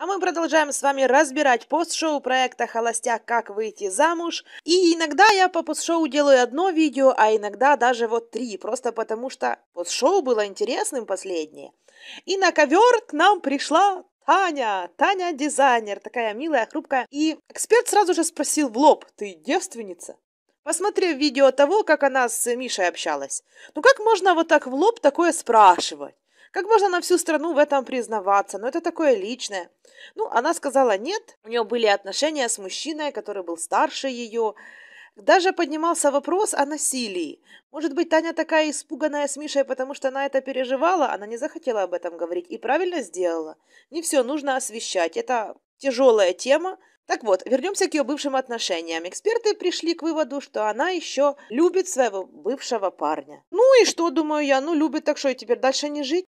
А мы продолжаем с вами разбирать постшоу проекта «Холостяк. Как выйти замуж». И иногда я по постшоу делаю одно видео, а иногда даже вот три, просто потому что постшоу было интересным последнее. И на ковер к нам пришла Таня, Таня дизайнер, такая милая, хрупкая. И эксперт сразу же спросил в лоб, ты девственница? Посмотрев видео того, как она с Мишей общалась. Ну как можно вот так в лоб такое спрашивать? Как можно на всю страну в этом признаваться? Но ну, это такое личное. Ну, она сказала нет. У нее были отношения с мужчиной, который был старше ее. Даже поднимался вопрос о насилии. Может быть, Таня такая испуганная с Мишей, потому что она это переживала, она не захотела об этом говорить и правильно сделала. Не все нужно освещать, это тяжелая тема. Так вот, вернемся к ее бывшим отношениям. Эксперты пришли к выводу, что она еще любит своего бывшего парня. Ну и что, думаю я, ну любит, так что и теперь дальше не жить.